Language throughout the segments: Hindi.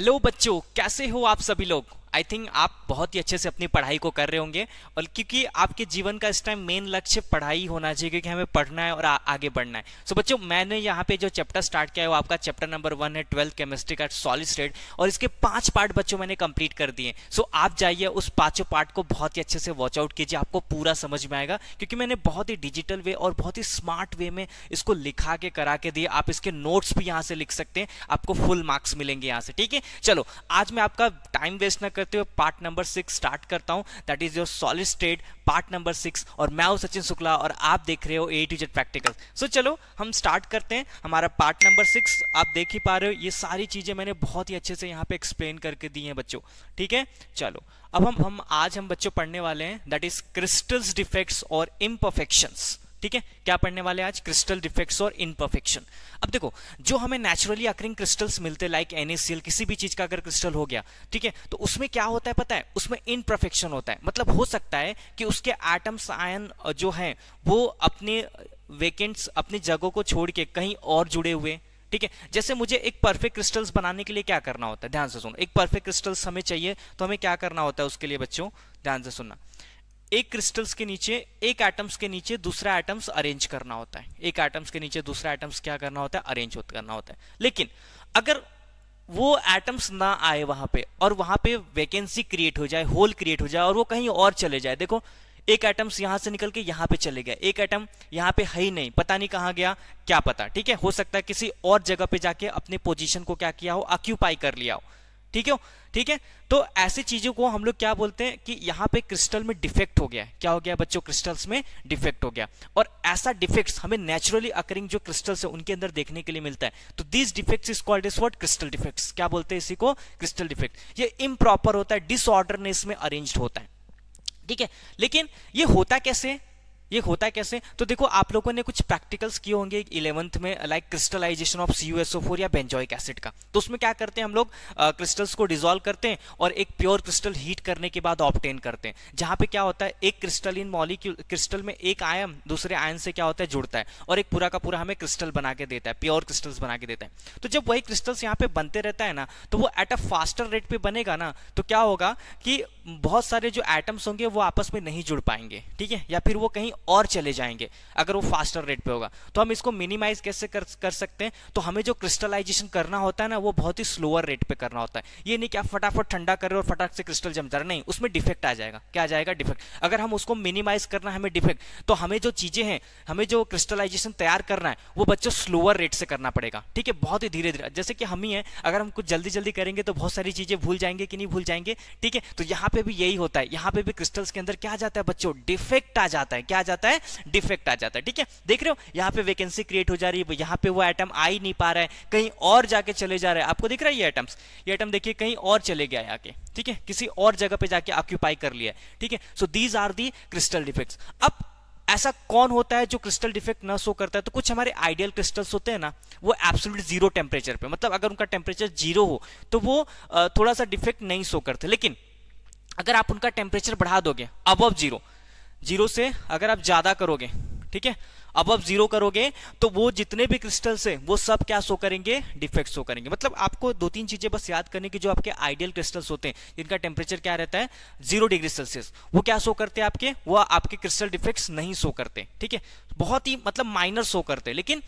हेलो बच्चों कैसे हो आप सभी लोग आई थिंक आप बहुत ही अच्छे से अपनी पढ़ाई को कर रहे होंगे और क्योंकि आपके जीवन का इस टाइम मेन लक्ष्य पढ़ाई होना चाहिए क्योंकि हमें पढ़ना है और आ, आगे बढ़ना है सो so, बच्चों मैंने यहाँ पे जो चैप्टर स्टार्ट किया है वो आपका चैप्टर नंबर वन है ट्वेल्थ केमिस्ट्री का सॉलिड स्टेट और इसके पांच पार्ट बच्चों मैंने कंप्लीट कर दिए सो so, आप जाइए उस पांचों पार्ट को बहुत ही अच्छे से वॉच आउट कीजिए आपको पूरा समझ में आएगा क्योंकि मैंने बहुत ही डिजिटल वे और बहुत ही स्मार्ट वे में इसको लिखा के करा के दिए आप इसके नोट्स भी यहाँ से लिख सकते हैं आपको फुल मार्क्स मिलेंगे यहाँ से ठीक है चलो आज मैं आपका टाइम वेस्ट ना करते हुए पार्ट नंबर सिक्स स्टार्ट करता हूं that is your solid state part number six और मैं हूं सचिन शुक्ला और आप देख रहे हो A to Z practical so चलो हम स्टार्ट करते हैं हमारा पार्ट नंबर सिक्स आप देख ही पा रहे हो ये सारी चीज़ें मैंने बहुत ही अच्छे से यहाँ पे एक्सप्लेन करके दी है बच्चों ठीक है चलो अब हम हम आज हम बच्चों पढ़ने वाले हैं दैट इज क्रिस्टल्स डिफेक्ट्स और इम्परफेक्शंस ठीक है क्या पढ़ने वाले आज क्रिस्टल डिफेक्ट्स और इनपरफेक्शन अब देखो जो हमें नेचुरली अक्रिंग क्रिस्टल्स मिलते लाइक एनएसीएल किसी भी चीज का अगर क्रिस्टल हो गया ठीक है तो उसमें क्या होता है पता है उसमें इनपरफेक्शन होता है मतलब हो सकता है कि उसके एटम्स आयन जो है वो अपने वेकेंट्स अपनी जगहों को छोड़ के कहीं और जुड़े हुए ठीक है जैसे मुझे एक परफेक्ट क्रिस्टल्स बनाने के लिए क्या करना होता है ध्यान से सुनो एक परफेक्ट क्रिस्टल्स हमें चाहिए तो हमें क्या करना होता है उसके लिए बच्चों ध्यान से सुनना एक क्रिस्टल्स के नीचे एक एटम्स के नीचे दूसरा एटम्स अरेंज करना होता है एक एटम्स के नीचे दूसरा एटम्स क्या करना होता है अरेंज करना होता है लेकिन अगर वो एटम्स ना आए वहां पे और वहां पे वैकेंसी क्रिएट हो जाए होल क्रिएट हो जाए और वो कहीं और चले जाए देखो एक एटम्स यहां से निकल के यहां पे चले गए एक एटम यहां पे है ही नहीं पता नहीं कहां गया क्या पता ठीक है हो सकता है किसी और जगह पे जाके अपने पोजीशन को क्या किया हो ऑक्यूपाई कर लिया हो ठीक है ठीक है तो ऐसी चीज़ों को हम लोग क्या बोलते हैं कि यहाँ पे क्रिस्टल में डिफेक्ट हो गया क्या हो गया बच्चों क्रिस्टल्स में डिफेक्ट हो गया और ऐसा डिफेक्ट्स हमें नेचुरली अकरिंग जो क्रिस्टल्स है उनके अंदर देखने के लिए मिलता है तो this defect is called is what crystal defect क्या बोलते हैं इसी को क्रिस्टल डिफेक्ट ये इम्प्रॉपर होता है डिसऑर्डरनेस में अरेंज होता है ठीक है लेकिन ये होता कैसे ये होता है कैसे तो देखो आप लोगों ने कुछ प्रैक्टिकल्स किए होंगे इलेवंथ में लाइक क्रिस्टलाइजेशन ऑफ सी या बेंजॉइक एसिड का तो उसमें क्या करते हैं हम लोग क्रिस्टल्स को डिजोल्व करते हैं और एक प्योर क्रिस्टल हीट करने के बाद ऑप्टेन करते हैं जहां पे क्या होता है एक क्रिस्टल इन मॉलिक्यूल क्रिस्टल में एक आयन दूसरे आयन से क्या होता है जुड़ता है और एक पूरा का पूरा हमें क्रिस्टल बना के देता है प्योर क्रिस्टल्स बना के देता है तो जब वही क्रिस्टल्स यहाँ पे बनते रहता है ना तो वो एट अ फास्टर रेट पे बनेगा ना तो क्या होगा कि बहुत सारे जो एटम्स होंगे वो आपस में नहीं जुड़ पाएंगे ठीक है या फिर वो कहीं और चले जाएंगे अगर वो फास्टर रेट पे होगा तो हम इसको मिनिमाइज कैसे कर, कर सकते हैं तो हमें जो क्रिस्टलाइजेशन करना होता है ना वो बहुत ही स्लोअर रेट पे करना होता है ये नहीं कि आप फटाफट ठंडा कर रहे हो और फटाफट से क्रिस्टल जम जा रहा नहीं उसमें डिफेक्ट आ जाएगा क्या आ जाएगा डिफेक्ट अगर हम उसको मिनिमाइज करना हमें डिफेक्ट तो हमें जो चीज़ें हैं हमें जो क्रिस्टलाइजेशन तैयार करना है वो बच्चों स्लोअर रेट से करना पड़ेगा ठीक है बहुत ही धीरे धीरे जैसे कि हम ही है अगर हम कुछ जल्दी जल्दी करेंगे तो बहुत सारी चीज़ें भूल जाएंगे कि नहीं भूल जाएंगे ठीक है तो यहाँ पे पे भी यही होता है यहां पे भी क्रिस्टल्स के अंदर क्या जाता है बच्चों डिफेक्ट आ जाता है क्या जाता है डिफेक्ट आ जाता है ठीक है देख रहे हो यहां पे वैकेंसी क्रिएट हो जा रही है यहां पे वो एटम आ ही नहीं पा रहा है कहीं और जाके चले जा रहा है आपको दिख रहा है ये एटम्स ये एटम देखिए कहीं और चले गया यहाँ के ठीक है किसी और जगह पे जाके ऑक्यूपाई कर लिया ठीक है so these are the crystal defects अब ऐसा कौन होता है जो क्रिस्टल डिफेक्ट ना शो करता है तो कुछ हमारे आइडियल क्रिस्टल्स होते हैं ना वो एब्सोल्यूट जीरो टेम्परेचर पे मतलब अगर उनका टेम्परेचर जीरो हो तो वो थोड़ा सा डिफेक्ट नहीं शो करते लेकिन अगर आप उनका टेम्परेचर बढ़ा दोगे अब जीरो जीरो से अगर आप ज्यादा करोगे ठीक है अब आप जीरो करोगे तो वो जितने भी क्रिस्टल्स हैं वो सब क्या शो करेंगे डिफेक्ट शो करेंगे मतलब आपको दो तीन चीजें बस याद करने की जो आपके आइडियल क्रिस्टल्स होते हैं जिनका टेम्परेचर क्या रहता है जीरो डिग्री सेल्सियस वो क्या शो करते हैं आपके वो आपके क्रिस्टल डिफेक्ट्स नहीं शो करते ठीक है बहुत ही मतलब माइनर शो करते लेकिन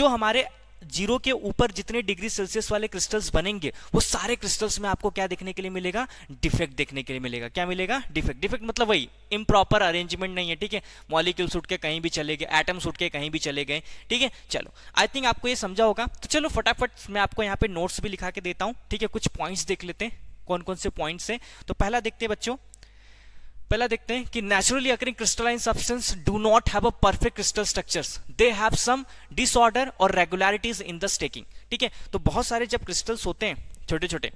जो हमारे जीरो के ऊपर जितने डिग्री सेल्सियस वाले क्रिस्टल्स बनेंगे वो सारे क्रिस्टल्स में आपको क्या देखने के लिए मिलेगा डिफेक्ट देखने के लिए मिलेगा क्या मिलेगा डिफेक्ट डिफेक्ट मतलब वही इम्प्रॉपर अरेंजमेंट नहीं है ठीक है मॉलिक्यूल्स उठ के कहीं भी चले गए एटम्स उठ के कहीं भी चले गए ठीक है चलो आई थिंक आपको ये समझा होगा तो चलो फटाफट मैं आपको यहाँ पे नोट्स भी लिखा के देता हूँ ठीक है कुछ पॉइंट्स देख लेते हैं कौन कौन से पॉइंट्स हैं तो पहला देखते हैं बच्चों पहला देखते हैं कि naturally occurring crystalline substance do not have a perfect crystal structures they have some disorder और रेगुलरिटीज इन द स्टेकिंग ठीक है तो बहुत सारे जब क्रिस्टल्स होते हैं छोटे छोटे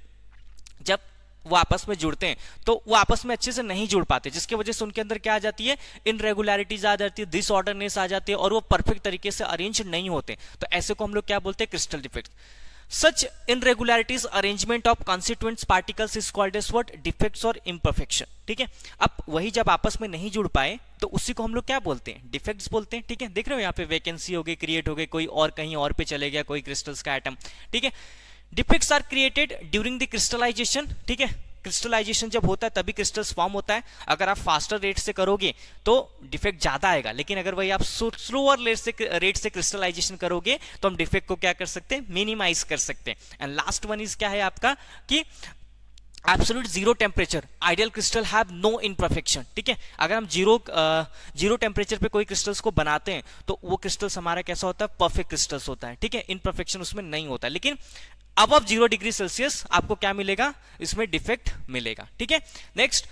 जब वो आपस में जुड़ते हैं तो वो आपस में अच्छे से नहीं जुड़ पाते जिसकी वजह से उनके अंदर क्या आ जाती है इनरेगुलरिटीज आ जाती है डिसऑर्डरनेस आ जाती है और वो परफेक्ट तरीके से अरेंज नहीं होते तो ऐसे को हम लोग क्या बोलते हैं crystal defect such irregularities arrangement of constituents particles is called as what defects or imperfection ठीक है अब वही जब आपस में नहीं जुड़ पाए तो उसी को हम लोग क्या बोलते हैं डिफेक्ट्स बोलते हैं ठीक है देख रहे हो यहाँ पे वैकेंसी हो गई क्रिएट हो गई कोई और कहीं और पे चले गया कोई क्रिस्टल्स का आइटम ठीक है defects are created during the crystallization ठीक है क्रिस्टलाइजेशन जब होता है तभी क्रिस्टल्स फॉर्म होता है अगर आप फास्टर रेट से करोगे तो डिफेक्ट ज्यादा आएगा लेकिन अगर वही आप स्लोअर रेट से रेट से क्रिस्टलाइजेशन करोगे तो हम डिफेक्ट को क्या कर सकते हैं मिनिमाइज कर सकते हैं एंड लास्ट वन इज क्या है आपका कि absolute zero temperature ideal crystal have no imperfection ठीक है अगर हम जीरो जीरो टेम्परेचर पे कोई क्रिस्टल्स को बनाते हैं तो वो क्रिस्टल्स हमारा कैसा होता है परफेक्ट क्रिस्टल्स होता है ठीक है इनपरफेक्शन उसमें नहीं होता लेकिन अब अब जीरो डिग्री सेल्सियस आपको क्या मिलेगा इसमें डिफेक्ट मिलेगा ठीक है नेक्स्ट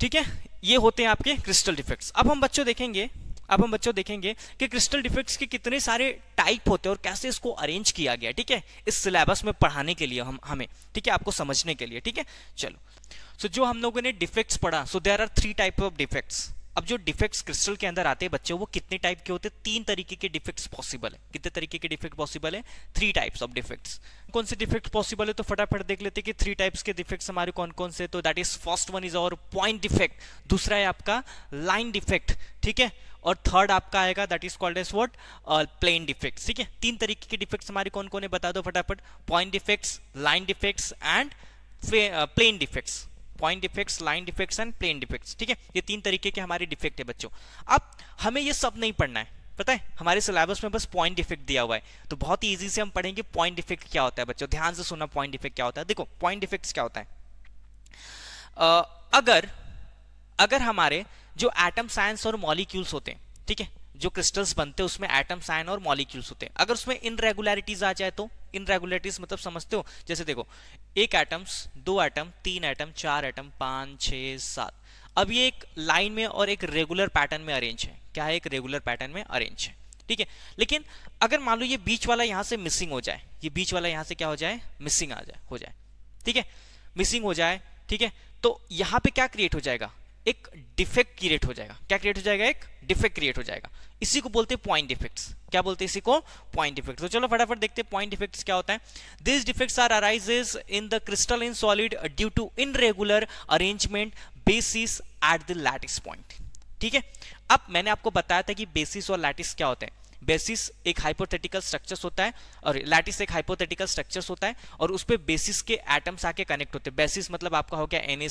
ठीक है ये होते हैं आपके क्रिस्टल डिफेक्ट्स अब हम बच्चों देखेंगे अब हम बच्चों देखेंगे कि क्रिस्टल डिफेक्ट्स के कितने सारे टाइप होते हैं और कैसे इसको अरेंज किया गया ठीक है इस सिलेबस में पढ़ाने के लिए हम हमें ठीक है आपको समझने के लिए ठीक है चलो सो so, जो हम लोगों ने डिफेक्ट्स पढ़ा so there are three type of defects अब जो डिफेक्ट्स क्रिस्टल के अंदर आते हैं बच्चे वो कितने टाइप के होते हैं तीन तरीके के डिफेक्ट्स पॉसिबल है कितने तरीके के डिफेक्ट पॉसिबल है थ्री टाइप्स ऑफ डिफेक्ट्स कौन से डिफेक्ट पॉसिबल है तो फटाफट देख लेते हैं कि थ्री टाइप्स के डिफेक्ट्स हमारे कौन कौन से तो that is first one is और पॉइंट डिफेक्ट दूसरा है आपका लाइन डिफेक्ट ठीक है और थर्ड आपका आएगा that is called as what plane defects ठीक है तीन तरीके के डिफेक्ट्स हमारे कौन कौन है बता दो फटाफट point defects line defects and plane defects point defects line defects and plane defects ठीक है ये तीन तरीके के हमारे डिफेक्ट है बच्चों अब हमें ये सब नहीं पढ़ना है पता है हमारे सिलेबस में बस पॉइंट डिफेक्ट दिया हुआ है तो बहुत ही ईजी से हम पढ़ेंगे पॉइंट डिफेक्ट क्या होता है बच्चों ध्यान से सुना पॉइंट डिफेक्ट क्या होता है देखो पॉइंट डिफेक्ट क्या होता है अगर अगर हमारे जो एटम साइंस और मॉलिक्यूल्स होते हैं ठीक है जो क्रिस्टल्स बनते हैं उसमें एटम्स आयन और मॉलिक्यूल्स होते हैं अगर उसमें इनरेगुलरिटीज आ जाए तो इनरेगुलरिटीज मतलब समझते हो जैसे देखो एक एटम्स दो एटम तीन एटम चार एटम पाँच छः सात अब ये एक लाइन में और एक रेगुलर पैटर्न में अरेंज है क्या है एक रेगुलर पैटर्न में अरेंज है ठीक है लेकिन अगर मान लो ये बीच वाला यहाँ से मिसिंग हो जाए ये बीच वाला यहाँ से क्या हो जाए मिसिंग आ जाए हो जाए ठीक है मिसिंग हो जाए ठीक है तो यहाँ पे क्या क्रिएट हो जाएगा एक डिफेक्ट क्रिएट हो जाएगा क्या क्रिएट हो जाएगा एक डिफेक्ट क्रिएट हो जाएगा इसी को बोलते हैं पॉइंट इफेक्ट्स क्या बोलते हैं इसी को पॉइंट इफेक्ट तो चलो फटाफट देखते हैं पॉइंट इफेक्ट्स क्या होता है this defects are arises in the crystal in solid due to irregular arrangement basis at the lattice point ठीक है अब मैंने आपको बताया था कि बेसिस और लैटिस क्या होते हैं बेसिस एक हाइपोथेटिकल स्ट्रक्चर्स होता है और लैटिस एक हाइपोथेटिकल स्ट्रक्चर्स होता है और उस पर बेसिस के एटम्स आके कनेक्ट होते हैं बेसिस मतलब आपका हो गया एन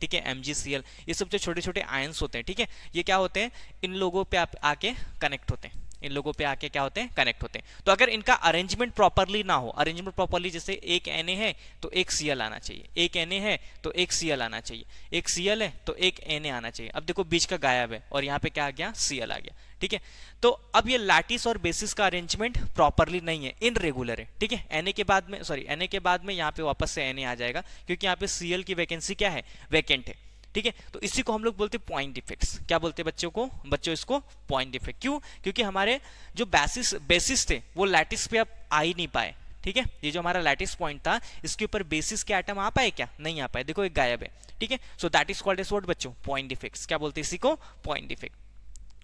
ठीक है एम ये सब जो छोटे छोटे आयन्स होते हैं ठीक है ये क्या होते हैं इन लोगों पर आप आके कनेक्ट होते हैं इन लोगों पे आके क्या होते हैं कनेक्ट होते हैं तो अगर इनका अरेंजमेंट प्रॉपरली ना हो अरेंजमेंट प्रॉपरली जैसे एक एन है तो एक सी आना चाहिए एक एन है तो एक सी आना चाहिए एक सी है तो एक एन आना चाहिए अब देखो बीच का गायब है और यहाँ पे क्या आ गया सी आ गया ठीक है तो अब ये लैटिस और बेसिस का अरेंजमेंट प्रॉपरली नहीं है इनरेगुलर है ठीक है एन के बाद में सॉरी एन के बाद में यहाँ पे वापस से एन आ जाएगा क्योंकि यहाँ पे सी की वैकेंसी क्या है वैकेंट है ठीक है तो इसी को हम लोग बोलते हैं पॉइंट इफेक्ट्स क्या बोलते हैं बच्चों को बच्चों इसको पॉइंट इफेक्ट क्यों क्योंकि हमारे जो बेसिस बेसिस थे वो लैटिस पे अब आ ही नहीं पाए ठीक है ये जो हमारा लैटिस पॉइंट था इसके ऊपर बेसिस के आइटम आ पाए क्या नहीं आ पाए देखो एक गायब है ठीक है so that is called as what बच्चों पॉइंट इफेक्ट क्या बोलते हैं इसी को पॉइंट इफेक्ट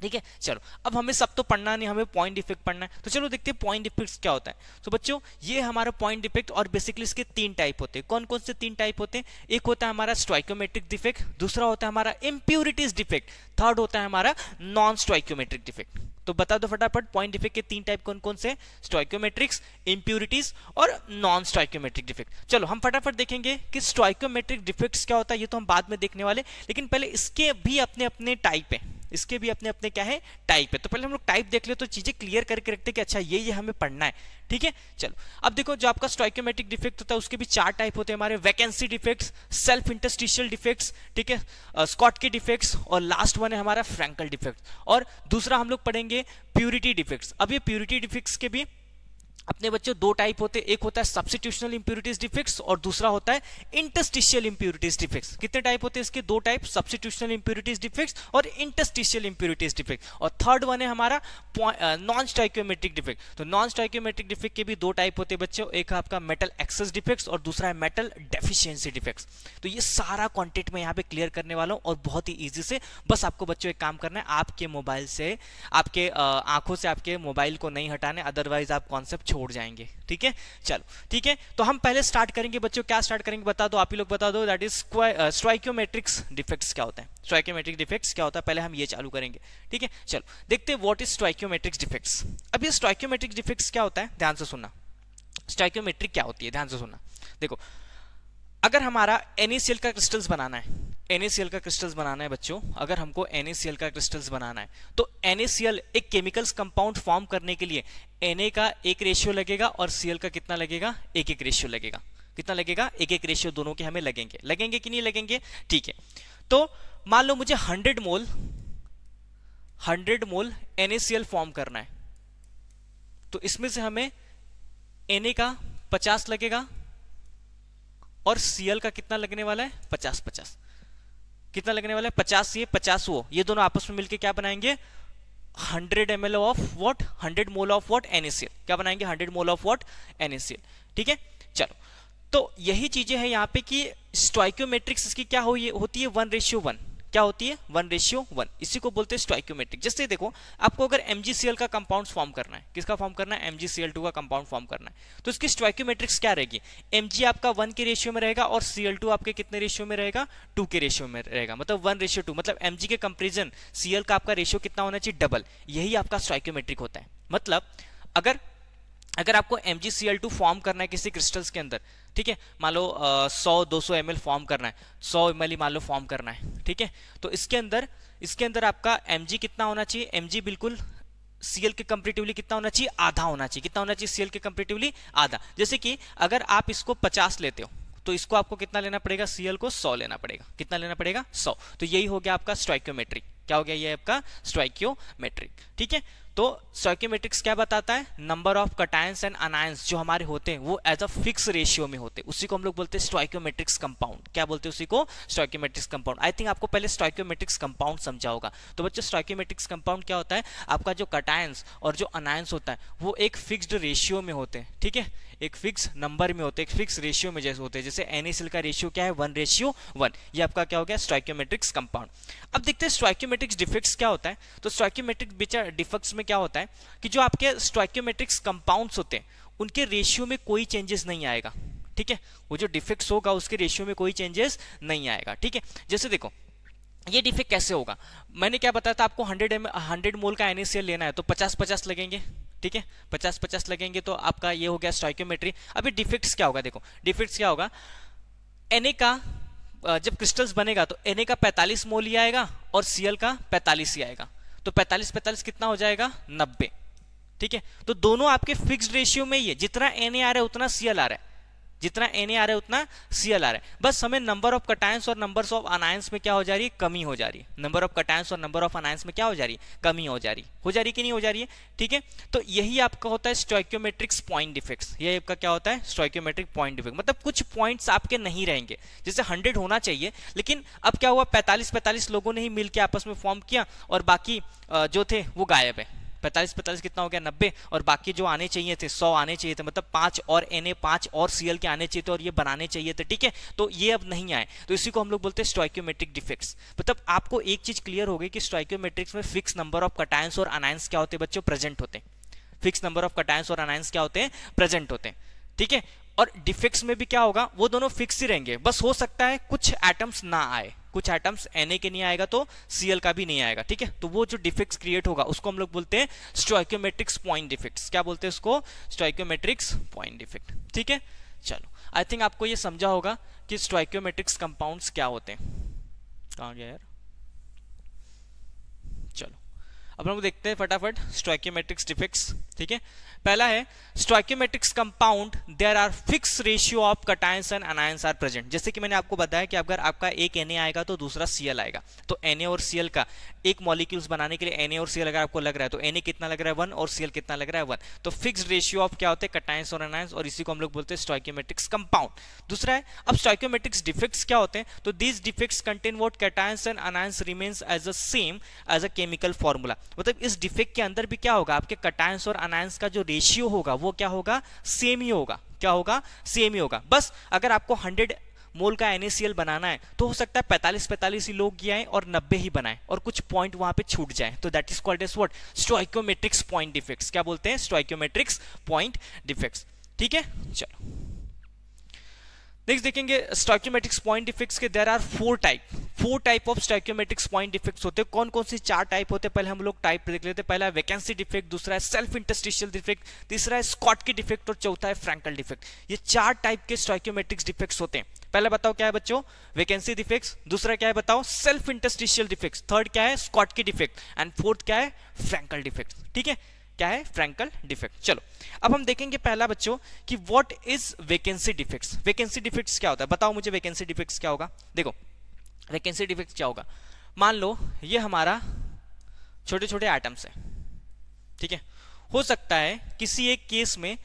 ठीक है चलो अब हमें सब तो पढ़ना नहीं हमें पॉइंट इफेक्ट पढ़ना है तो चलो देखते हैं पॉइंट इफेक्ट क्या होता है तो बच्चों ये हमारा पॉइंट इफेक्ट और बेसिकली इसके तीन टाइप होते हैं कौन कौन से तीन टाइप होते हैं एक होता है हमारा स्ट्राइकोमेट्रिक डिफेक्ट दूसरा होता है हमारा इम्प्योरिटीज डिफेक्ट थर्ड होता है हमारा नॉन स्ट्राइकोमेट्रिक डिफेक्ट तो बता दो फटाफट पॉइंट डिफेक्ट के तीन टाइप कौन कौन से स्ट्राइकोमेट्रिक्स इम्प्योरिटीज और नॉन स्ट्राइकोमेट्रिक डिफेक्ट चलो हम फटाफट देखेंगे कि स्ट्राइकोमेट्रिक डिफेक्ट्स क्या होता है ये तो हम बाद में देखने वाले लेकिन पहले इसके भी अपने अपने टाइप है इसके भी अपने अपने क्या है टाइप है तो पहले हम लोग टाइप देख ले तो चीजें क्लियर करके रखते हैं कि अच्छा ये ये हमें पढ़ना है ठीक है चलो अब देखो जो आपका स्टॉइक्योमेट्रिक डिफेक्ट होता है उसके भी चार टाइप होते हैं हमारे vacancy defect self interstitial defect ठीक है स्कॉट के डिफेक्ट्स और लास्ट वन है हमारा फ्रेंकल डिफेक्ट और दूसरा हम लोग पढ़ेंगे प्यूरिटी डिफेक्ट अब ये प्यूरिटी डिफेक्ट्स के भी अपने बच्चों दो टाइप होते हैं एक होता है सब्सिट्यूशनल इंप्यूरिटीज डिफेक्ट्स और दूसरा होता है इंटस्टिशियल इंप्यूरिटीज डिफेक्ट्स कितने टाइप होते हैं इसके दो टाइप सब्सिट्यूशनल इंप्यूरिटीज डिफेक्ट्स और इंटस्टिशियल इंप्यूरिटीज डिफेक्ट और थर्ड वन है हमारा नॉन स्टाइक्योमेट्रिक डिफेक्ट तो नॉन स्टाइक्योमेट्रिक डिफेक्ट के भी दो टाइप होते हैं बच्चे एक है आपका मेटल एक्सेस डिफेक्ट्स और दूसरा है मेटल डेफिशियंसी डिफेक्ट्स तो ये सारा कॉन्टेंट मैं यहाँ पे क्लियर करने वाला हूँ और बहुत ही ईजी से बस आपको बच्चों एक काम करना है आपके मोबाइल से आपके आंखों से आपके मोबाइल को नहीं हटाने अदरवाइज आप कॉन्सेप्ट छोड़ जाएंगे ठीक है चलो ठीक है तो हम पहले स्टार्ट करेंगे बच्चों क्या स्टार्ट करेंगे बता दो आप ही लोग बता दो दैट इज स्ट्राइक्योमेट्रिक्स डिफेक्ट्स क्या होते हैं स्ट्राइक्योमेट्रिक डिफेक्ट्स क्या होता है पहले हम ये चालू करेंगे ठीक है चलो देखते वॉट इज स्ट्राइक्योमेट्रिक्स डिफेक्ट्स अब ये स्ट्राइक्योमेट्रिक डिफेक्ट्स क्या होता है ध्यान से सुनना स्ट्राइक्योमेट्रिक क्या होती है ध्यान से सुनना देखो अगर हमारा एनीसीएल का क्रिस्टल्स बनाना है NaCl का क्रिस्टल्स बनाना है बच्चों अगर हमको NaCl का क्रिस्टल्स बनाना है तो NaCl एक केमिकल्स कंपाउंड फॉर्म करने के लिए Na का एक रेशियो लगेगा और Cl का कितना लगेगा एक एक रेशियो लगेगा कितना लगेगा एक एक रेशियो दोनों के हमें लगेंगे लगेंगे कि नहीं लगेंगे ठीक है तो मान लो मुझे 100 मोल 100 मोल NaCl फॉर्म करना है तो इसमें से हमें एन का पचास लगेगा और सीएल का कितना लगने वाला है पचास पचास कितना लगने वाला है पचास ये पचास वो ये दोनों आपस में मिलकर क्या बनाएंगे hundred M of what hundred mole of what NaCl क्या बनाएंगे hundred mole of what NaCl ठीक है चलो तो यही चीजें हैं यहाँ पे कि स्टॉइक्योमेट्रिक्स इसकी क्या हो ये होती है वन रेशियो वन क्या होती है वन रेशियो वन इसी को बोलते हैं स्ट्राइक्योमेट्रिक जैसे देखो आपको अगर एम का कंपाउंड फॉर्म करना है किसका फॉर्म करना है एम का कंपाउंड फॉर्म करना है तो इसकी स्ट्राइक्योमेट्रिक्स क्या रहेगी एम आपका वन के रेशियो में रहेगा और सीएल आपके कितने रेशियो में रहेगा टू के रेशियो में रहेगा मतलब वन रेशियो टू मतलब एम के कंपेरिजन सीएल का आपका रेशियो कितना होना चाहिए डबल यही आपका स्ट्राइक्योमेट्रिक होता है मतलब अगर अगर आपको एम फॉर्म करना है किसी क्रिस्टल्स के अंदर ठीक है मान लो सौ दो सौ एम फॉर्म करना है सौ एम ही मान लो फॉर्म करना है ठीक है तो इसके अंदर इसके अंदर आपका एम कितना होना चाहिए एम बिल्कुल सीएल के कंपेटिवली कितना होना चाहिए आधा होना चाहिए कितना होना चाहिए सीएल के कंपेटिवली आधा जैसे कि अगर आप इसको पचास लेते हो तो इसको आपको कितना लेना पड़ेगा सीएल को सौ लेना पड़ेगा कितना लेना पड़ेगा सौ तो यही हो गया आपका स्ट्राइक्योमेट्रिक क्या हो गया ये आपका स्ट्राइक्योमेट्रिक ठीक है तो स्टोइकियोमेट्रिक्स क्या बताता है number of cations and anions जो हमारे होते हैं वो एज अ फिक्स रेशियो में होते हैं उसी को हम लोग बोलते हैं स्ट्राइक्योमेट्रिक्स कंपाउंड क्या बोलते हैं उसी को स्ट्राइक्योमेट्रिक्स कंपाउंड आई थिंक आपको पहले स्ट्राइक्योमेट्रिक्स कंपाउंड समझा होगा तो बच्चों स्ट्राइक्योमेट्रिक्स कंपाउंड क्या होता है आपका जो कटायंस और जो अनायंस होता है वो एक फिक्सड रेशियो में होते हैं ठीक है एक फिक्स नंबर में होते हैं एक फिक्स रेशियो में जैसे होते हैं जैसे एन का रेशियो क्या है वन रेशियो वन ये आपका क्या हो गया स्ट्राइक्योमेट्रिक्स कंपाउंड अब देखते हैं स्ट्राइक्योमेट्रिक्स डिफेक्ट्स क्या होता है तो स्ट्राइक्योमेट्रिक डिफेक्ट्स में क्या होता है कि जो आपके स्ट्राइक्योमेट्रिक्स कंपाउंड्स होते हैं उनके रेशियो में कोई चेंजेस नहीं आएगा ठीक है वो जो डिफेक्ट्स होगा उसके रेशियो में कोई चेंजेस नहीं आएगा ठीक है जैसे देखो ये डिफेक्ट कैसे होगा मैंने क्या बताया था आपको 100 एम 100 मोल का एनएसएल लेना है तो 50 50 लगेंगे ठीक है पचास पचास लगेंगे तो आपका ये हो गया स्टॉक्योमेट्री अभी डिफेक्ट्स क्या होगा देखो डिफेक्ट्स क्या होगा एने का जब क्रिस्टल्स बनेगा तो एन का पैंतालीस मोल ही आएगा और सीएल का पैंतालीस ही आएगा तो पैंतालीस पैंतालीस कितना हो जाएगा नब्बे ठीक है तो दोनों आपके फिक्स रेशियो में ही है जितना एन आ रहा है उतना सीएल आ रहा है जितना एन आ रहा है उतना सी आ रहा है बस हमें नंबर ऑफ कटायंस और नंबर ऑफ अनायंस में क्या हो जा रही है कमी हो जा रही है नंबर ऑफ कटायंस और नंबर ऑफ अनायंस में क्या हो जा रही है कमी हो जा रही हो जा रही कि नहीं हो जा रही है ठीक है तो यही आपका होता है स्टॉक्योमेट्रिक्स पॉइंट डिफेक्ट ये आपका क्या होता है स्टॉक्योमेट्रिक पॉइंट डिफेक्ट मतलब कुछ पॉइंट्स आपके नहीं रहेंगे जैसे हंड्रेड होना चाहिए लेकिन अब क्या हुआ पैंतालीस पैंतालीस लोगों ने ही मिलकर आपस में फॉर्म किया और बाकी जो थे वो गायब है पैंतालीस पैंतालीस कितना हो गया नब्बे और बाकी जो आने चाहिए थे सौ आने चाहिए थे मतलब पांच और एन ए पांच और सीएल के आने चाहिए थे और ये बनाने चाहिए थे ठीक है तो ये अब नहीं आए तो इसी को हम लोग बोलते हैं स्ट्राइक्योमेट्रिक डिफेक्ट्स मतलब आपको एक चीज क्लियर हो गई कि स्ट्राइक्योमेट्रिक्स में फिक्स नंबर ऑफ कटायंस और अनायंस क्या होते हैं बच्चों प्रेजेंट होते हैं फिक्स नंबर ऑफ कटायंस और अनायंस क्या होते हैं प्रेजेंट होते हैं ठीक है और डिफेक्ट्स में भी क्या होगा वो दोनों फिक्स ही रहेंगे बस हो सकता है कुछ एटम्स ना आए कुछ एटम्स Na के नहीं आएगा तो सीएल का भी नहीं आएगा ठीक है तो वो जो डिफेक्ट्स क्रिएट होगा उसको हम लोग बोलते हैं स्ट्राइक्योमेट्रिक्स पॉइंट डिफिक्ट्स क्या बोलते हैं उसको स्ट्राइक्योमेट्रिक्स पॉइंट डिफेक्ट ठीक है चलो आई थिंक आपको ये समझा होगा कि स्ट्राइक्योमेट्रिक्स कंपाउंड क्या होते हैं कहा गया यार चलो अब हम देखते हैं फटाफट स्ट्राइक्योमेट्रिक्स डिफेक्ट्स ठीक है पहला है stoichiometrics compound there are fix ratio of cations and anions are present जैसे कि मैंने आपको बताया कि अगर आपका एक एन आएगा तो दूसरा सीएल आएगा तो एन और सीएल का एक मॉलिक्यूल्स बनाने के लिए एन और सीएल अगर आपको लग रहा है तो एन कितना लग रहा है वन और सीएल कितना लग रहा है वन तो फिक्स रेशियो ऑफ क्या होते हैं कटायंस और अनायंस और इसी को हम लोग बोलते हैं स्ट्राइक्योमेट्रिक्स कंपाउंड दूसरा है अब स्ट्राइक्योमेट्रिक्स डिफेक्ट्स क्या होते हैं तो this defects contain what cations and anions remains as a same as a chemical formula मतलब इस डिफेक्ट के अंदर भी क्या होगा आपके कटायंस और अनायंस का जो रेशियो होगा वो क्या होगा सेम ही होगा क्या होगा सेम ही होगा बस अगर आपको 100 मोल का एनएसीएल बनाना है तो हो सकता है 45 पैंतालीस ही लोग आए और 90 ही बनाएं और कुछ पॉइंट वहां पे छूट जाए तो that is called as what stoichiometrics point defects क्या बोलते हैं स्टोइकोमेट्रिक्स पॉइंट डिफेक्ट्स ठीक है चलो नेक्स्ट देखेंगे स्टॉक्योमेट्रिक्स पॉइंट इफेक्ट्स के there are four type four type of stoichiometrics point effects होते हैं कौन कौन से चार टाइप होते हैं पहले हम लोग टाइप देख लेते हैं पहला वैकेंसी डिफेक्ट दूसरा है सेल्फ इंटस्टिशियल डिफेक्ट तीसरा है स्कॉट की डिफेक्ट और चौथा है फ्रैंकल डिफेक्ट ये चार टाइप के स्टॉक्योमेट्रिक्स डिफेक्ट्स होते हैं पहले बताओ क्या है बच्चों वैकेंसी डिफेक्ट्स दूसरा क्या है बताओ सेल्फ इंटस्टिशियल डिफेक्ट्स थर्ड क्या है Scott Schottky defect and fourth क्या है फ्रैंकल डिफेक्ट ठीक है क्या है फ्रैंकल डिफेक्ट चलो अब हम देखेंगे पहला बच्चों कि what is vacancy defects vacancy defects क्या होता है बताओ मुझे वेकेंसी डिफेक्ट्स क्या होगा देखो वैकेंसी डिफेक्ट क्या होगा मान लो ये हमारा छोटे छोटे आइटम्स है ठीक है हो सकता है किसी एक केस में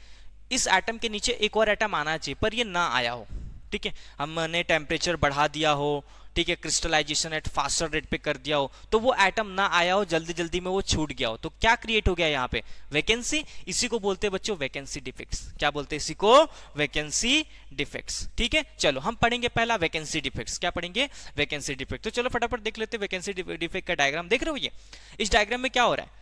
इस आइटम के नीचे एक और आइटम आना चाहिए पर ये ना आया हो ठीक है हमने टेम्परेचर बढ़ा दिया हो ठीक है क्रिस्टलाइजेशन एट फास्टर रेट पे कर दिया हो तो वो एटम ना आया हो जल्दी जल्दी में वो छूट गया हो तो क्या क्रिएट हो गया यहाँ पे वैकेंसी इसी को बोलते हैं बच्चों वैकेंसी डिफेक्ट्स क्या बोलते हैं इसी को वैकेंसी डिफेक्ट्स ठीक है चलो हम पढ़ेंगे पहला वैकेंसी डिफेक्ट्स क्या पढ़ेंगे वैकेंसी डिफेक्ट तो चलो फटाफट देख लेते हैं वैकेंसी डिफेक्ट का डायग्राम देख रहे हो ये इस डायग्राम में क्या हो रहा है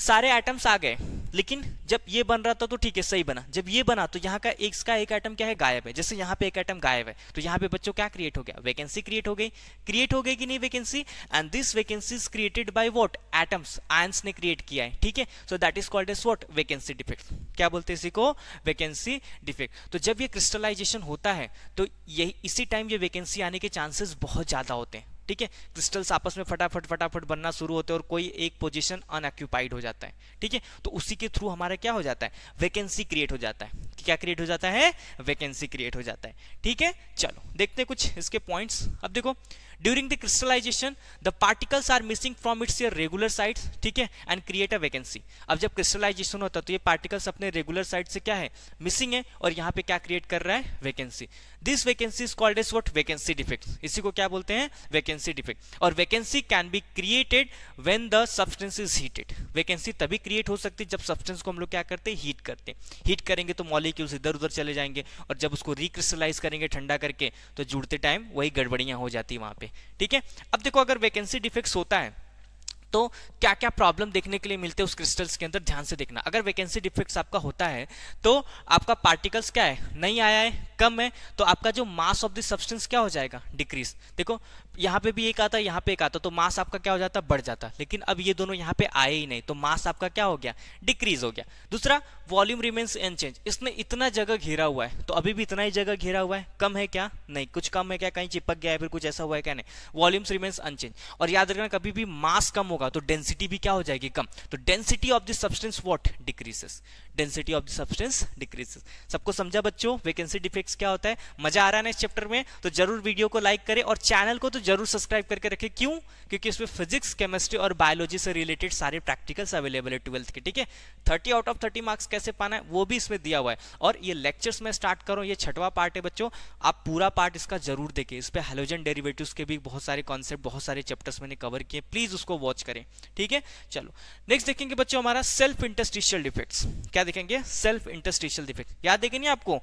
सारे एटम्स आ गए लेकिन जब ये बन रहा था तो ठीक है सही बना जब ये बना तो यहाँ का एक का एक आइटम क्या है गायब है जैसे यहाँ पे एक आइटम गायब है तो यहाँ पे बच्चों क्या क्रिएट हो गया वैकेंसी क्रिएट हो गई क्रिएट हो गई कि नहीं vacancy and this vacancy is created by what atoms ions ने क्रिएट किया है ठीक है so that is called as what vacancy defect क्या बोलते हैं इसी को वैकेंसी डिफेक्ट तो जब ये क्रिस्टलाइजेशन होता है तो यही इसी टाइम ये वैकेंसी आने के चांसेस बहुत ज्यादा होते हैं ठीक है क्रिस्टल्स आपस में फटाफट फटाफट बनना शुरू होते हैं और कोई एक पोजीशन अनऑक्यूपाइड हो जाता है ठीक है तो उसी के थ्रू हमारा क्या हो जाता है वैकेंसी क्रिएट हो जाता है क्या क्रिएट हो जाता है वैकेंसी क्रिएट हो जाता है ठीक है चलो देखते हैं कुछ इसके पॉइंट्स अब देखो during the crystallization the particles are missing from its your regular site ठीक है एंड क्रिएट अ वैकेंसी अब जब क्रिस्टलाइजेशन होता है तो ये पार्टिकल्स अपने रेगुलर साइट से क्या है मिसिंग है और यहाँ पे क्या क्रिएट कर रहा है vacancy this vacancy is called as what vacancy defect इसी को क्या बोलते हैं वैकेंसी डिफेक्ट और vacancy can be created when the substance is heated vacancy तभी क्रिएट हो सकती है जब सब्सटेंस को हम लोग क्या करते हैं हीट करते हैं हीट करेंगे तो मॉलिक्यूल्स इधर उधर चले जाएंगे और जब उसको रिक्रिस्टलाइज करेंगे ठंडा करके तो जुड़ते टाइम वही गड़बड़ियां हो जाती है वहां पे ठीक है अब देखो अगर वैकेंसी डिफेक्ट्स होता है तो क्या क्या प्रॉब्लम देखने के लिए मिलते हैं उस क्रिस्टल्स के अंदर ध्यान से देखना अगर वैकेंसी डिफेक्ट्स आपका होता है तो आपका पार्टिकल्स क्या है नहीं आया है कम है तो आपका जो मास ऑफ द सब्सटेंस क्या हो जाएगा डिक्रीज देखो यहाँ पे भी एक आता यहाँ पे एक आता तो मास आपका क्या हो जाता बढ़ जाता लेकिन अब ये दोनों यहाँ पे आए ही नहीं तो मास आपका क्या हो गया डिक्रीज हो गया दूसरा वॉल्यूम रिमेन्स एनचेंज इसने इतना जगह घेरा हुआ है तो अभी भी इतना ही जगह घेरा हुआ है कम है क्या नहीं कुछ कम है क्या कहीं चिपक गया है फिर कुछ ऐसा हुआ है क्या नहीं वॉल्यूम्स रिमेन्स अनचेंज और याद रखना कभी भी मास कम होगा तो डेंसिटी भी क्या हो जाएगी कम तो density of this substance what decreases density of the substance decreases सबको समझा बच्चों वैकेंसी डिफेक्ट्स क्या होता है मजा आ रहा है ना इस चैप्टर में तो जरूर वीडियो को लाइक करें और चैनल को तो जरूर सब्सक्राइब करके रखें क्यों क्योंकि इसमें फिजिक्स केमिस्ट्री और बायोलॉजी से रिलेटेड सारे प्रैक्टिकल्स अवेलेबल है ट्वेल्थ के ठीक है thirty out of thirty marks कैसे पाना है वो भी इसमें दिया हुआ है और ये लेक्चर्स में स्टार्ट करो ये छठवा पार्ट है बच्चों आप पूरा पार्ट इसका जरूर देखें इस पर हेलोजन डेरिवेटिव के भी बहुत सारे कॉन्सेप्ट बहुत सारे चैप्टर्स मैंने कवर किए प्लीज उसको वॉच करें ठीक है चलो नेक्स्ट देखेंगे बच्चों हमारा सेल्फ इंटस्टिशियल डिफेक्ट्स क्या क्या देखेंगे सेल्फ इंटरस्टिशियल डिफेक्ट याद देखे नहीं आपको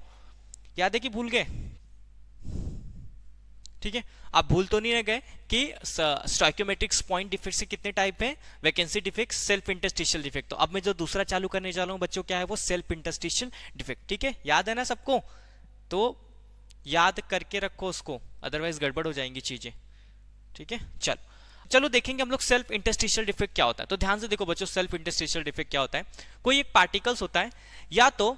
याद है कि भूल गए ठीक है आप भूल तो नहीं रह गए कि स्ट्राइक्योमेट्रिक्स पॉइंट डिफेक्ट से कितने टाइप हैं vacancy defect self interstitial defect तो अब मैं जो दूसरा चालू करने जा रहा हूं बच्चों क्या है वो सेल्फ इंटरस्टिशियल डिफेक्ट ठीक है याद है ना सबको तो याद करके रखो उसको अदरवाइज गड़बड़ हो जाएंगी चीजें ठीक है चल चलो देखेंगे हम लोग सेल्फ इंटरस्टिशियल डिफेक्ट क्या होता है तो ध्यान से देखो बच्चों सेल्फ इंटरस्टिशियल डिफेक्ट क्या होता है कोई एक पार्टिकल्स होता है या तो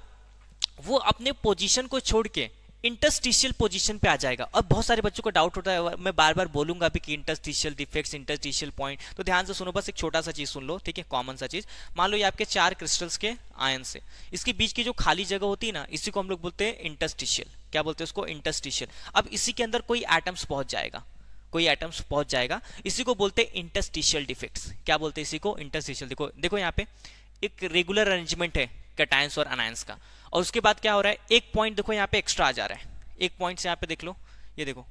वो अपने पोजिशन को छोड़ के इंटरस्टिशियल पोजीशन पे आ जाएगा और बहुत सारे बच्चों को डाउट होता है मैं बार बार बोलूंगा अभी कि इंटरस्टिशियल डिफेक्ट्स इंटरस्टिशियल पॉइंट तो ध्यान से सुनो बस एक छोटा सा चीज सुन लो ठीक है कॉमन सा चीज मान लो ये आपके चार क्रिस्टल्स के आयन से इसके बीच की जो खाली जगह होती है ना इसी को हम लोग बोलते हैं इंटरस्टिशियल क्या बोलते हैं उसको इंटरस्टिशियल अब इसी के अंदर कोई एटम्स पहुंच जाएगा कोई एटम्स पहुंच जाएगा इसी को बोलते हैं इंटरस्टिशियल डिफेक्ट्स क्या बोलते हैं इसी को इंटरस्टिशियल देखो देखो यहाँ पे एक रेगुलर अरेंजमेंट है कटायंस और अनायंस का और उसके बाद क्या हो रहा है एक पॉइंट देखो यहाँ पे एक्स्ट्रा आ जा रहा है एक पॉइंट से यहाँ पे देख लो ये देखो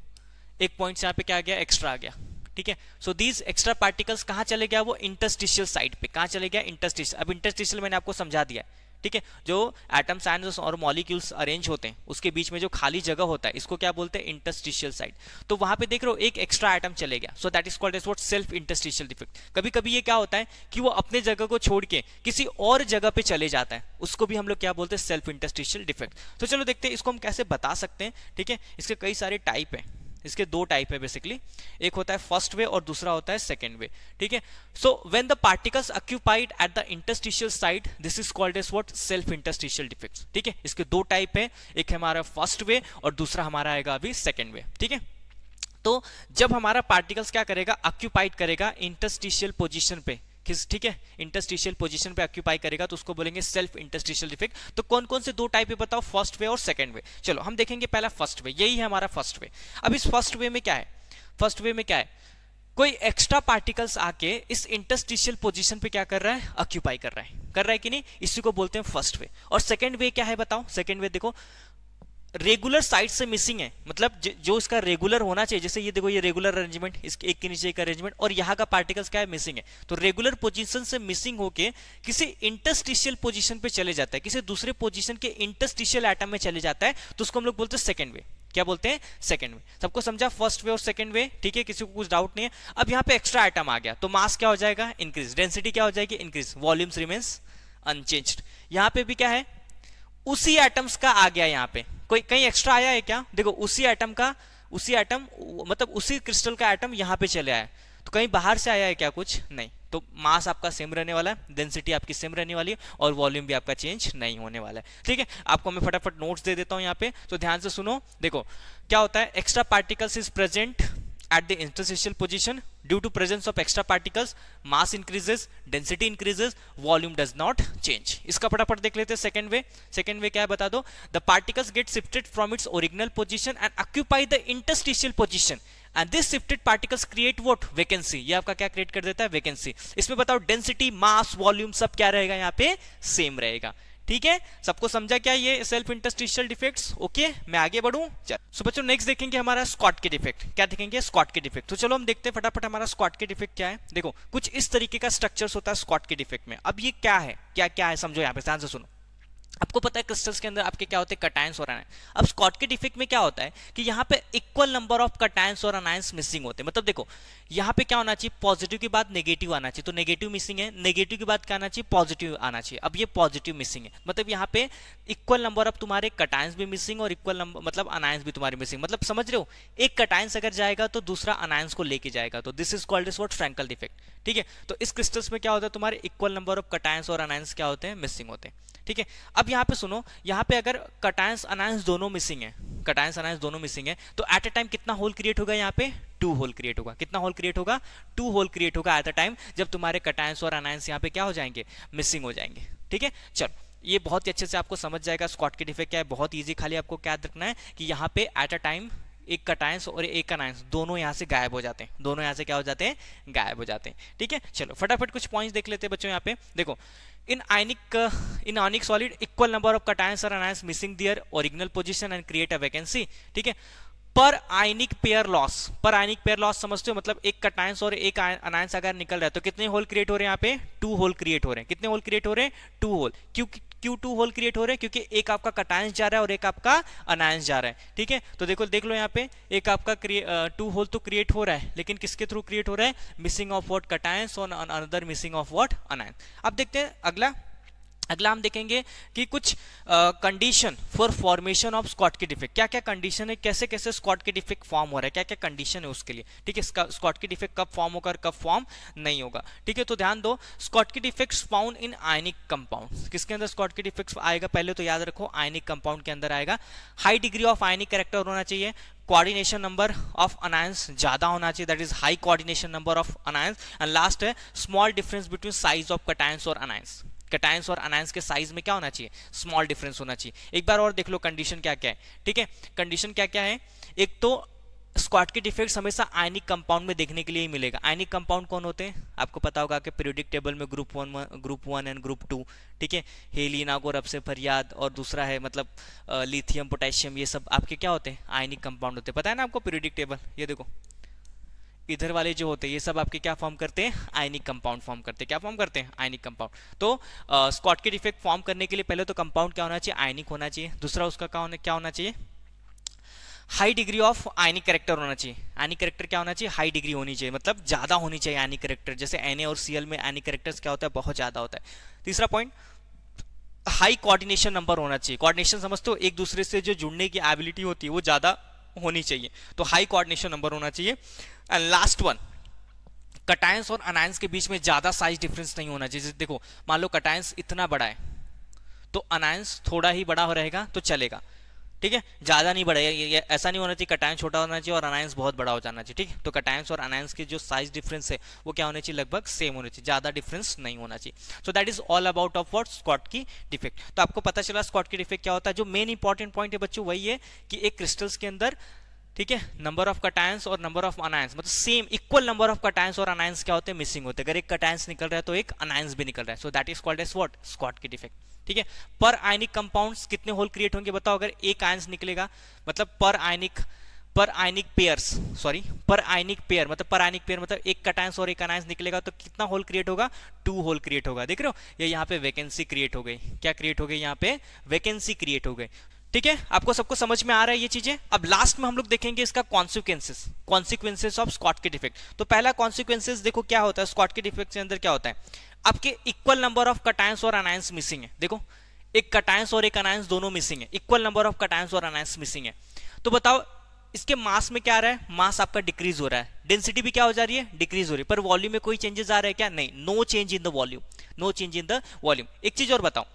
एक पॉइंट से यहाँ पे क्या आ गया एक्स्ट्रा आ गया ठीक है सो दीज एक्स्ट्रा पार्टिकल्स कहाँ चले गया वो इंटरस्टिशियल साइड पे कहाँ चले गया इंटरस्टिशियल अब इंटरस्टिशियल मैंने आपको समझा दिया है ठीक है जो एटम एंड और मॉलिक्यूल्स अरेंज होते हैं उसके बीच में जो खाली जगह होता है इसको क्या बोलते हैं इंटस्टिशियल साइड तो वहां पे देख रहे हो एक एक्स्ट्रा एटम चले गया so that is called as what self interstitial defect कभी कभी ये क्या होता है कि वो अपने जगह को छोड़ के किसी और जगह पे चले जाता है उसको भी हम लोग क्या बोलते हैं सेल्फ इंटस्टिशियल डिफेक्ट तो चलो देखते हैं इसको हम कैसे बता सकते हैं ठीक है इसके कई सारे टाइप है इसके दो टाइप है बेसिकली एक होता है फर्स्ट वे और दूसरा होता है सेकेंड वे ठीक है so when the particles occupied at the interstitial side this is called as what self interstitial defect ठीक है इसके दो टाइप है एक हमारा फर्स्ट वे और दूसरा हमारा आएगा अभी सेकेंड वे ठीक है तो जब हमारा पार्टिकल्स क्या करेगा अक्यूपाइड करेगा इंटस्टिशियल पोजिशन पे किस ठीक है इंटरस्टिशियल पोजीशन पे ऑक्यूपाई करेगा तो उसको बोलेंगे सेल्फ इंटरस्टिशियल इफेक्ट तो कौन कौन से दो टाइप है बताओ फर्स्ट वे और सेकंड वे चलो हम देखेंगे पहला फर्स्ट वे यही है हमारा फर्स्ट वे अब इस फर्स्ट वे में क्या है फर्स्ट वे में क्या है कोई एक्स्ट्रा पार्टिकल्स आके इस इंटरस्टिशियल पोजिशन पे क्या कर रहा है ऑक्यूपाई कर रहा है कर रहा है कि नहीं इसी को बोलते हैं फर्स्ट वे और सेकंड वे क्या है बताओ सेकंड वे देखो रेगुलर साइड से मिसिंग है मतलब जो इसका रेगुलर होना चाहिए जैसे ये देखो ये रेगुलर अरेंजमेंट इसके एक के नीचे एक अरेंजमेंट और यहाँ का पार्टिकल्स क्या है मिसिंग है तो रेगुलर पोजीशन से मिसिंग होके किसी इंटरस्टिशियल पोजीशन पे चले जाता है किसी दूसरे पोजीशन के इंटरस्टिशियल आइटम में चले जाता है तो उसको हम लोग बोलते हैं सेकेंड वे क्या बोलते हैं सेकंड वे सबको समझा फर्स्ट वे और सेकंड वे ठीक है किसी को कुछ डाउट नहीं है अब यहाँ पे एक्स्ट्रा आइटम आ गया तो मास क्या हो जाएगा इंक्रीज डेंसिटी क्या हो जाएगी इंक्रीज वॉल्यूम्स रिमेन्स अनचेंज्ड यहाँ पे भी क्या है उसी एटम्स का आ गया यहाँ पे कोई कहीं एक्स्ट्रा आया है क्या देखो उसी आइटम का उसी आइटम मतलब उसी क्रिस्टल का आइटम यहाँ पे चले आया तो कहीं बाहर से आया है क्या कुछ नहीं तो मास आपका सेम रहने वाला है डेंसिटी आपकी सेम रहने वाली है और वॉल्यूम भी आपका चेंज नहीं होने वाला है ठीक है आपको मैं फटाफट नोट्स दे देता हूँ यहाँ पे तो ध्यान से सुनो देखो क्या होता है extra particles is present at the interstitial position due to presence of extra particles mass increases density increases volume does not change इसका फटाफट देख लेते हैं सेकंड वे सेकंड वे क्या है बता दो the particles get shifted from its original position and occupy the interstitial position and this shifted particles create what vacancy ये आपका क्या क्रिएट कर देता है वैकेंसी इसमें बताओ डेंसिटी मास वॉल्यूम सब क्या रहेगा यहाँ पे सेम रहेगा ठीक है सबको समझा क्या ये सेल्फ इंटरस्टिशियल डिफेक्ट्स ओके मैं आगे चल सो बच्चों नेक्स्ट देखेंगे हमारा स्कॉट के डिफेक्ट क्या देखेंगे स्कॉट के डिफेक्ट तो चलो हम देखते हैं फटाफट हमारा स्कॉट के डिफेक्ट क्या है देखो कुछ इस तरीके का स्ट्रक्चर होता है स्कॉट के डिफेक्ट में अब ये क्या है क्या क्या है समझो यहाँ पे ध्यान से सुनो आपको पता है क्रिस्टल्स के अंदर आपके क्या होते हैं कटायंस और अनायन अब के डिफिक में क्या होता है कि यहाँ पे इक्वल नंबर ऑफ कटायंस और अनायंस मिसिंग होते हैं मतलब देखो यहाँ पे क्या होना चाहिए पॉजिटिव के बाद नेगेटिव आना चाहिए तो नेगेटिव मिसिंग है नेगेटिव के बाद क्या आना चाहिए पॉजिटिव आना चाहिए अब ये पॉजिटिव मिसिंग है मतलब यहाँ पे इक्वल नंबर ऑफ तुम्हारे कटायंस भी मिसिंग और इक्वल नंबर मतलब अनायंस भी तुम्हारे मिसिंग मतलब समझ रहे हो एक कटायंस अगर जाएगा तो दूसरा अनायंस को लेके जाएगा तो this is called is what Frenkel defect ठीक है तो इस क्रिस्टल्स में क्या होता है तुम्हारे इक्वल नंबर ऑफ कटायंस और अनायंस क्या होते हैं मिसिंग होते हैं ठीक है अब यहाँ पे सुनो यहाँ पे अगर कटायंस अनायंस दोनों मिसिंग है कटायंस अनायंस दोनों मिसिंग है तो एट अ टाइम कितना होल क्रिएट होगा यहाँ पे टू होल क्रिएट होगा कितना होल क्रिएट होगा टू होल क्रिएट होगा एट अ टाइम जब तुम्हारे कटायंस और अनायंस यहाँ पे क्या हो जाएंगे मिसिंग हो जाएंगे ठीक है चलो ये बहुत ही अच्छे से आपको समझ जाएगा स्कॉट की डिफेक्ट क्या है बहुत ईजी खाली आपको क्या रखना है कि यहाँ पे एट अ टाइम एक कटायंस और एक कनायंस दोनों यहाँ से गायब हो जाते हैं दोनों यहाँ से क्या हो जाते हैं गायब हो जाते हैं ठीक है चलो फटाफट कुछ पॉइंट्स देख लेते हैं बच्चों यहाँ पे देखो In ionic, uh, in ionic solid, equal number of cations or anions missing their original position and create a vacancy. ठीक है पर आइनिक पेयर लॉस पर आइनिक पेयर लॉस समझते हो मतलब एक कटायंस और एक अनायंस अगर निकल रहा है तो कितने होल क्रिएट हो रहे हैं यहाँ पे टू होल क्रिएट हो रहे हैं कितने होल क्रिएट हो रहे हैं टू होल क्योंकि क्यों टू होल क्रिएट हो रहे हैं क्योंकि एक आपका कटायंस जा रहा है और एक आपका अनायंस जा रहा है ठीक है तो देखो देख लो यहाँ पे एक आपका टू होल तो क्रिएट हो रहा है लेकिन किसके थ्रू क्रिएट हो रहा है मिसिंग ऑफ वॉट कटायंस और another missing of what anions अब देखते हैं अगला अगला हम देखेंगे कि कुछ condition for formation of Schottky defect क्या क्या कंडीशन है कैसे कैसे स्कॉट की डिफेक्ट फॉर्म हो रहा है क्या क्या कंडीशन है उसके लिए ठीक है स्कॉट की डिफेक्ट कब फॉर्म होगा कब फॉर्म नहीं होगा ठीक है तो ध्यान दो Schottky defect found in ionic compound किसके अंदर स्कॉट की डिफेक्ट आएगा पहले तो याद रखो आयनिक कंपाउंड के अंदर आएगा high degree of ionic character होना चाहिए कोऑर्डिनेशन नंबर ऑफ अनायंस ज्यादा होना चाहिए that is high coordination number of anions and last है small difference between size of cations और अनायंस कटायंस और अनायंस के साइज में क्या होना चाहिए स्मॉल डिफरेंस होना चाहिए एक बार और देख लो कंडीशन क्या क्या है ठीक है कंडीशन क्या क्या है एक तो स्क्वाड के डिफेक्ट हमेशा आयनिक कंपाउंड में देखने के लिए ही मिलेगा आयनिक कंपाउंड कौन होते हैं आपको पता होगा कि पीरियोडिक टेबल में group one group one and group two ठीक है हेली नागोर अब से फरियाद और दूसरा है मतलब लिथियम uh, पोटेशियम ये सब आपके क्या होते हैं आयनिक कंपाउंड होते हैं पता है ना आपको पीरियोडिक टेबल ये देखो इधर वाले जो होते हैं ये सब आपके क्या फॉर्म करते हैं आयनिक कंपाउंड फॉर्म करते हैं क्या फॉर्म करते हैं आयनिक कंपाउंड तो स्कॉट के डिफेक्ट फॉर्म करने के लिए पहले तो कंपाउंड क्या होना चाहिए आयनिक होना चाहिए दूसरा उसका क्या होना क्या होना चाहिए high degree of ionic character होना चाहिए आयनिक करेक्टर क्या होना चाहिए हाई डिग्री होनी चाहिए मतलब ज़्यादा होनी चाहिए आयनिक करेक्टर जैसे एन और सी में आयनिक करेक्टर क्या होता है बहुत ज़्यादा होता है तीसरा पॉइंट हाई कोऑर्डिनेशन नंबर होना चाहिए कोऑर्डिनेशन समझते हो एक दूसरे से जो जुड़ने की एबिलिटी होती है वो ज़्यादा होनी चाहिए तो हाई कोऑर्डिनेशन नंबर होना चाहिए एंड लास्ट वन कटायंस और अनायंस के बीच में ज़्यादा साइज डिफरेंस नहीं होना चाहिए देखो मान लो कटायंस इतना बड़ा है तो अनायंस थोड़ा ही बड़ा हो रहेगा तो चलेगा ठीक है ज़्यादा नहीं बढ़ेगा ये, ऐसा नहीं होना चाहिए कटायन छोटा होना चाहिए और अनायंस बहुत बड़ा हो जाना चाहिए ठीक तो कटायंस और अनायंस के जो साइज डिफरेंस है वो क्या होने चाहिए लगभग सेम होने चाहिए ज़्यादा डिफरेंस नहीं होना चाहिए so that is all about of what Schottky defect तो आपको पता चला स्कॉट की डिफेक्ट क्या होता है जो मेन इंपॉर्टेंट पॉइंट है बच्चों वही है कि एक क्रिस्टल्स के अंदर ठीक है नंबर ऑफ कटायंस और नंबर ऑफ अनायंस मतलब same equal number of cations और अनायंस क्या होते हैं मिसिंग होते हैं अगर एक कटायंस निकल रहा है तो एक अनायंस भी निकल रहा है so that is called as what Schottky defect ठीक है पर आयनिक कंपाउंड्स कितने होल क्रिएट होंगे बताओ अगर एक आयंस निकलेगा मतलब पर आयनिक पर आयनिक पेयर सॉरी पर आयनिक पेयर मतलब पर आयनिक पेयर मतलब एक कटायंस और एक अनायंस निकलेगा तो कितना होल क्रिएट होगा टू होल क्रिएट होगा देख रहे हो ये यहाँ पे वैकेंसी क्रिएट हो गई क्या क्रिएट हो गई यहाँ पे वैकेंसी क्रिएट हो गई ठीक है आपको सबको समझ में आ रहा है ये चीजें अब लास्ट में हम लोग देखेंगे इसका consequences consequences of Schottky defect तो पहला कॉन्सिक्वेंसेस देखो क्या होता है स्कॉट के डिफेक्ट के अंदर क्या होता है आपके इक्वल नंबर ऑफ कटायंस और अनायंस मिसिंग है देखो एक कटायंस और एक अनायंस दोनों मिसिंग है इक्वल नंबर ऑफ कटायंस और अनायंस मिसिंग है तो बताओ इसके मास में क्या आ रहा है मास आपका डिक्रीज हो रहा है डेंसिटी भी क्या हो जा रही है डिक्रीज हो रही है पर वॉल्यूम में कोई चेंजेस आ रहा है क्या नहीं no change in the volume no change in the volume एक चीज और बताओ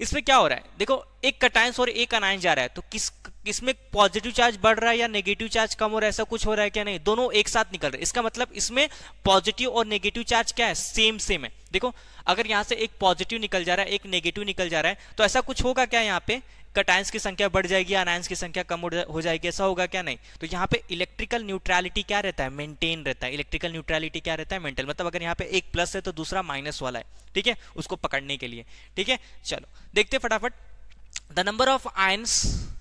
इसमें क्या हो रहा है देखो एक कटायंस और एक अनायंस जा रहा है तो किस इसमें पॉजिटिव चार्ज बढ़ रहा है या नेगेटिव चार्ज कम हो रहा है ऐसा कुछ हो रहा है क्या नहीं दोनों एक साथ निकल रहे इसका मतलब इसमें पॉजिटिव और नेगेटिव चार्ज क्या है सेम सेम है देखो अगर यहां से एक पॉजिटिव निकल जा रहा है एक नेगेटिव निकल जा रहा है तो ऐसा कुछ होगा क्या यहाँ पे कटायंस की संख्या बढ़ जाएगी अनायंस की संख्या कम हो जाएगी ऐसा होगा क्या नहीं तो यहाँ पे इलेक्ट्रिकल न्यूट्रलिटी क्या रहता है मेंटेन रहता है इलेक्ट्रिकल न्यूट्रलिटी क्या रहता है मेंटेन मतलब अगर यहाँ पे एक प्लस है तो दूसरा माइनस वाला है ठीक है उसको पकड़ने के लिए ठीक है चलो देखते फटाफट the number of ions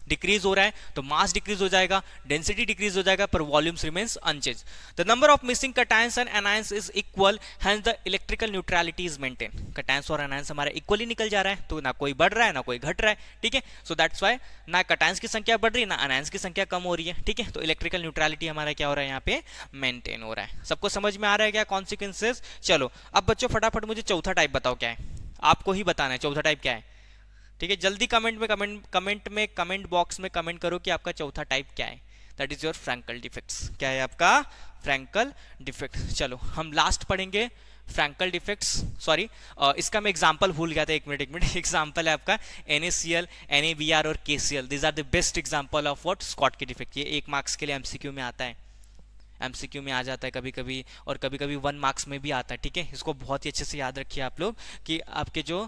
decrease हो रहा है तो मास डिक्रीज हो जाएगा डेंसिटी डिक्रीज हो जाएगा पर volumes remains unchanged the number of missing cations and anions is equal hence the electrical neutrality is maintain cations और एनायंस हमारा इक्वली निकल जा रहा है तो ना कोई बढ़ रहा है ना कोई घट रहा है ठीक है सो दैट्स वाई ना कटायंस की संख्या बढ़ रही है ना अनायंस की संख्या कम हो रही है ठीक है तो इलेक्ट्रिकल न्यूट्रलिटी हमारा क्या हो रहा है यहाँ पे मेंटेन हो रहा है सबको समझ में आ रहा है क्या कॉन्सिक्वेंसेज चलो अब बच्चों फटाफट मुझे चौथा टाइप बताओ क्या है आपको ही बताना है चौथा टाइप क्या है ठीक है जल्दी कमेंट में कमेंट कमेंट में कमेंट बॉक्स में कमेंट करो कि आपका चौथा टाइप क्या है that is your Frenkel defects क्या है आपका फ्रैंकल डिफेक्ट चलो हम लास्ट पढ़ेंगे फ्रैंकल डिफेक्ट्स सॉरी इसका मैं एग्जाम्पल भूल गया था एक मिनट एक मिनट एग्जाम्पल है आपका N A C L N A B R और K C L these are the best example of what Schottky defect ये एक मार्क्स के लिए एमसीक्यू में आता है एमसीक्यू में आ जाता है कभी कभी और कभी कभी वन मार्क्स में भी आता है ठीक है इसको बहुत ही अच्छे से याद रखिए आप लोग कि आपके जो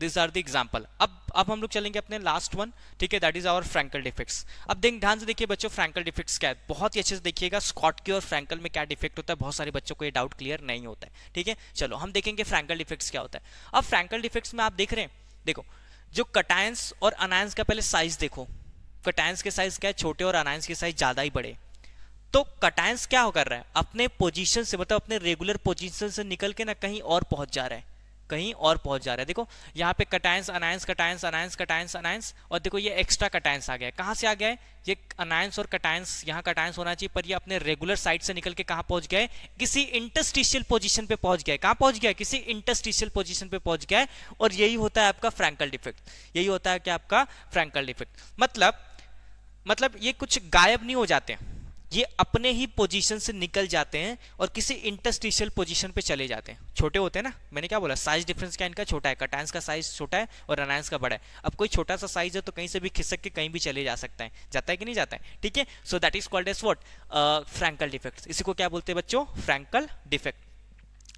दिस आर द एग्जाम्पल अब अब हम लोग चलेंगे अपने लास्ट वन ठीक है that is our Frenkel defects अब देख ध्यान से देखिए बच्चों फ्रैंकल डिफेक्ट्स क्या है बहुत ही अच्छे से देखिएगा स्कॉट की और फ्रैंकल में क्या डिफेक्ट होता है बहुत सारे बच्चों को ये डाउट क्लियर नहीं होता है ठीक है चलो हम देखेंगे फ्रैंकल डिफेक्ट्स क्या होता है अब फ्रैंकल डिफेक्ट्स में आप देख रहे हैं देखो जो कटायंस और अनायंस का पहले साइज देखो कटायंस के साइज क्या है छोटे और अनायंस के साइज ज़्यादा ही बड़े तो कटायंस क्या हो कर रहा है अपने पोजीशन से मतलब अपने रेगुलर पोजीशन से निकल के ना कहीं और पहुंच जा रहा है कहीं और पहुंच जा रहा है देखो यहाँ पे cations anions cations anions cations anions और देखो ये एक्स्ट्रा कटायंस आ गया है कहाँ से आ गया है ये अनायंस और कटायंस यहाँ कटायंस होना चाहिए पर ये अपने रेगुलर साइड से निकल के कहाँ पहुंच गए किसी इंटरस्टिशियल पोजिशन पे पहुंच गया कहाँ पहुंच गया किसी इंटरस्टिशियल पोजिशन पे पहुंच गया और यही होता है आपका फ्रेंकल डिफेक्ट यही होता है कि आपका फ्रेंकल डिफेक्ट मतलब मतलब ये कुछ गायब नहीं हो जाते हैं ये अपने ही पोजीशन से निकल जाते हैं और किसी इंटरस्टिशियल पोजीशन पे चले जाते हैं छोटे होते हैं ना मैंने क्या बोला साइज डिफरेंस क्या इनका छोटा है कटायंस का साइज छोटा है और अनायंस का बड़ा है अब कोई छोटा सा साइज है तो कहीं से भी खिसक के कहीं भी चले जा सकता है जाता है कि नहीं जाता है ठीक है so that is called as what Frenkel defect इसी को क्या बोलते हैं बच्चों फ्रैंकल डिफेक्ट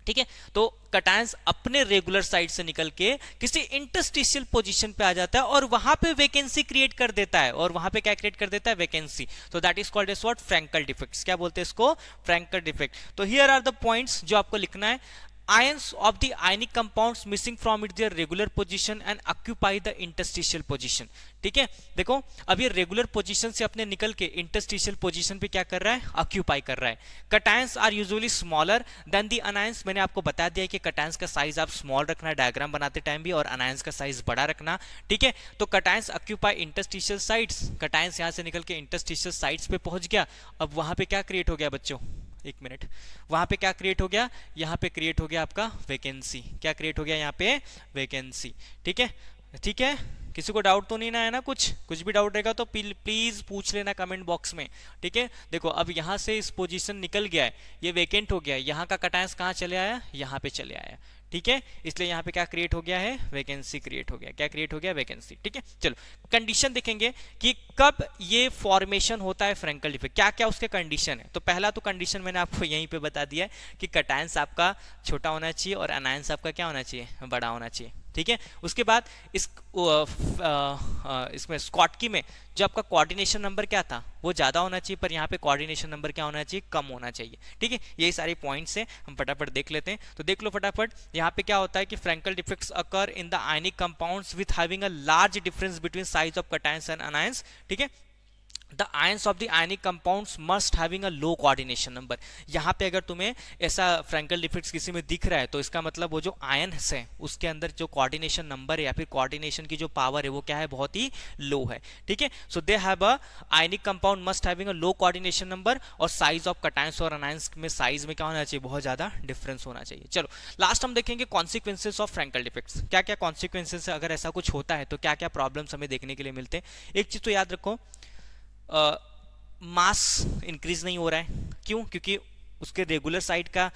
ठीक है तो कटायंस अपने रेगुलर साइड से निकल के किसी इंटरस्टिशियल पोजीशन पे आ जाता है और वहां पे वैकेंसी क्रिएट कर देता है और वहां पे क्या क्रिएट कर देता है वैकेंसी तो that is called as what Frenkel defect क्या बोलते हैं इसको फ्रेंकल डिफेक्ट तो हियर आर द पॉइंट जो आपको लिखना है Ions of the ionic compounds missing from it their regular position and occupy the interstitial position. ठीक है देखो अब ये रेगुलर पोजीशन से अपने निकल के इंटरस्टिशियल पोजीशन पे क्या कर रहा है ऑक्यूपाई कर रहा है cations are usually smaller than the anions मैंने आपको बता दिया कि कटायंस का साइज आप स्मॉल रखना डायग्राम बनाते टाइम भी और अनायंस का साइज बड़ा रखना ठीक है तो cations occupy interstitial sites cations यहां से निकल के इंटरस्टिशियल साइट्स पे पहुंच गया अब वहां पे क्या क्रिएट हो गया बच्चों एक मिनट वहां पे क्या क्रिएट हो गया यहाँ पे क्रिएट हो गया आपका वैकेंसी क्या क्रिएट हो गया यहाँ पे वैकेंसी ठीक है ठीक है किसी को डाउट तो नहीं ना है ना कुछ कुछ भी डाउट रहेगा तो प्लीज पूछ लेना कमेंट बॉक्स में ठीक है देखो अब यहाँ से इस पोजीशन निकल गया है ये वेकेंट हो गया है यहाँ का कटांस कहाँ चले आया यहाँ पे चले आया ठीक है इसलिए यहाँ पे क्या क्रिएट हो गया है वैकेंसी क्रिएट हो गया क्या क्रिएट हो गया वैकेंसी ठीक है चलो कंडीशन देखेंगे कि कब ये फॉर्मेशन होता है फ्रेंकल डिफेक्ट क्या क्या उसके कंडीशन है तो पहला तो कंडीशन मैंने आपको यहीं पे बता दिया है कि कटायंस आपका छोटा होना चाहिए और अनायंस आपका क्या होना चाहिए बड़ा होना चाहिए ठीक है उसके बाद इस इसमें स्कॉटकी में जो आपका कोऑर्डिनेशन नंबर क्या था वो ज़्यादा होना चाहिए पर यहाँ पे कोऑर्डिनेशन नंबर क्या होना चाहिए कम होना चाहिए ठीक है यही सारे पॉइंट्स हैं हम फटाफट देख लेते हैं तो देख लो फटाफट यहाँ पे क्या होता है कि Frenkel defects occur in the ionic compounds with having a large difference between size of cations and anions ठीक है the ions of the ionic compounds must having a low coordination number यहाँ पे अगर तुम्हें ऐसा फ्रैंकल डिफेक्ट किसी में दिख रहा है तो इसका मतलब वो जो आयन्स हैं उसके अंदर जो कोऑर्डिनेशन नंबर है या फिर कोऑर्डिनेशन की जो पावर है वो क्या है बहुत ही लो है ठीक है so they have a ionic compound must having a low coordination number और साइज ऑफ कटाइंस और अनाइंस में साइज में क्या होना चाहिए बहुत ज़्यादा डिफरेंस होना चाहिए चलो लास्ट हम देखेंगे कॉन्सिक्वेंसेज ऑफ फ्रैंकल डिफिक्स क्या क्या कॉन्सिक्वेंसेज अगर ऐसा कुछ होता है तो क्या क्या प्रॉब्लम्स हमें देखने के लिए मिलते हैं एक चीज़ तो याद रखो मास इंक्रीज नहीं हो रहा है क्यों क्योंकि उसके रेगुलर साइड का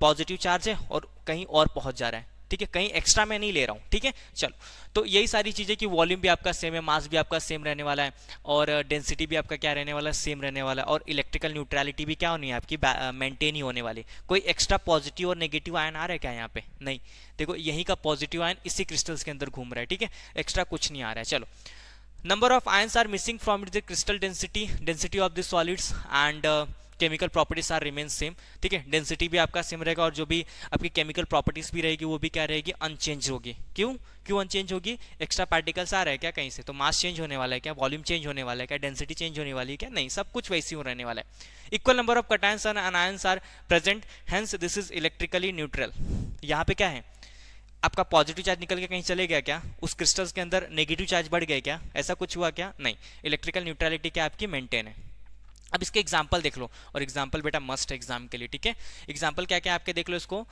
पॉजिटिव चार्ज है और कहीं और पहुंच जा रहा है ठीक है कहीं एक्स्ट्रा मैं नहीं ले रहा हूँ ठीक है चलो तो यही सारी चीज़ें कि वॉल्यूम भी आपका सेम है मास भी आपका सेम रहने वाला है और डेंसिटी भी आपका क्या रहने वाला है सेम रहने वाला है और इलेक्ट्रिकल न्यूट्रलिटी भी क्या होनी है आपकी मेंटेन ही होने वाली कोई एक्स्ट्रा पॉजिटिव और नेगेटिव आयन आ रहा है क्या यहाँ पे नहीं देखो यहीं का पॉजिटिव आयन इसी क्रिस्टल्स के अंदर घूम रहा है ठीक है एक्स्ट्रा कुछ नहीं आ रहा है चलो number of ions are missing from the crystal density density of the solids and uh, chemical properties are remain same ठीक है डेंसिटी भी आपका सेम रहेगा और जो भी आपकी केमिकल प्रॉपर्टीज भी रहेगी वो भी क्या रहेगी अनचेंज होगी क्यों क्यों अनचेंज होगी एक्स्ट्रा पार्टिकल्स आ रहे हैं क्या कहीं से तो मास चेंज होने वाला है क्या वॉल्यूम चेंज होने वाला है क्या डेंसिटी चेंज होने वाली है क्या नहीं सब कुछ वैसे ही रहने वाला है equal number of cations and anions are present hence this is electrically neutral यहाँ पे क्या है आपका पॉजिटिव चार्ज निकल के कहीं चले गया क्या उस क्रिस्टल्स के अंदर नेगेटिव चार्ज बढ़ गया क्या ऐसा कुछ हुआ क्या नहीं इलेक्ट्रिकल न्यूट्रलिटी क्या आपकी मेंटेन है अब इसके एग्जाम्पल देख लो और एग्जाम्पल बेटा मस्ट है एग्जाम के लिए ठीक है एग्जाम्पल क्या क्या आपके देख लो इसको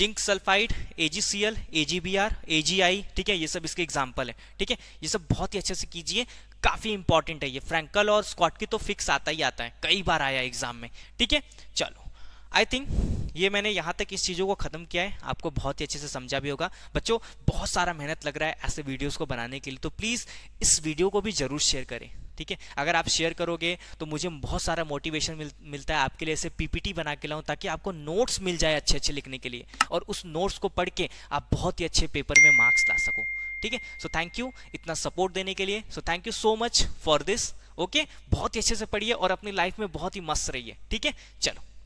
zinc sulphide AgCl AgBr AgI ठीक है ये सब इसके एग्जाम्पल है ठीक है ये सब बहुत ही अच्छे से कीजिए काफी इंपॉर्टेंट है ये फ्रैंकल और स्कॉट की तो फिक्स आता ही आता है कई बार आया एग्जाम में ठीक है चलो आई थिंक ये मैंने यहाँ तक इस चीज़ों को ख़त्म किया है आपको बहुत ही अच्छे से समझा भी होगा बच्चों बहुत सारा मेहनत लग रहा है ऐसे वीडियोस को बनाने के लिए तो प्लीज़ इस वीडियो को भी ज़रूर शेयर करें ठीक है अगर आप शेयर करोगे तो मुझे बहुत सारा मोटिवेशन मिल, मिलता है आपके लिए ऐसे पीपीटी बना के लाऊं ताकि आपको नोट्स मिल जाए अच्छे अच्छे लिखने के लिए और उस नोट्स को पढ़ के आप बहुत ही अच्छे पेपर में मार्क्स ला सको ठीक है सो थैंक यू इतना सपोर्ट देने के लिए so thank you so much for this okay बहुत ही अच्छे से पढ़िए और अपनी लाइफ में बहुत ही मस्त रहिए ठीक है चलो